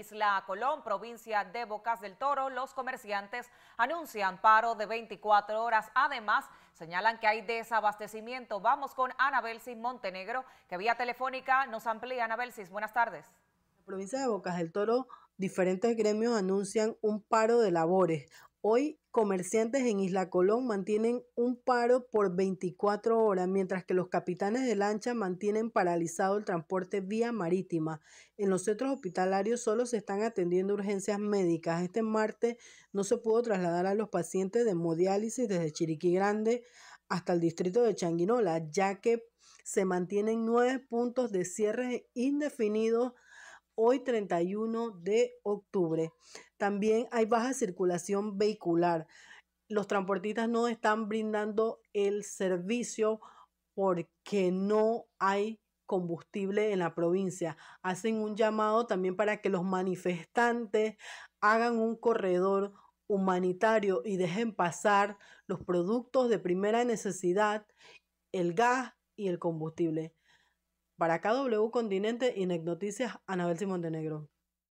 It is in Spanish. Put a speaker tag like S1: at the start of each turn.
S1: Isla Colón, provincia de Bocas del Toro, los comerciantes anuncian paro de 24 horas. Además, señalan que hay desabastecimiento. Vamos con Anabel Montenegro, que vía telefónica nos amplía. Anabel Belsis, buenas tardes.
S2: La provincia de Bocas del Toro diferentes gremios anuncian un paro de labores. Hoy, comerciantes en Isla Colón mantienen un paro por 24 horas, mientras que los capitanes de lancha mantienen paralizado el transporte vía marítima. En los centros hospitalarios solo se están atendiendo urgencias médicas. Este martes no se pudo trasladar a los pacientes de hemodiálisis desde Chiriquí Grande hasta el distrito de Changuinola, ya que se mantienen nueve puntos de cierre indefinidos hoy 31 de octubre. También hay baja circulación vehicular. Los transportistas no están brindando el servicio porque no hay combustible en la provincia. Hacen un llamado también para que los manifestantes hagan un corredor humanitario y dejen pasar los productos de primera necesidad, el gas y el combustible. Para KW Continente, y Noticias, Anabel Montenegro.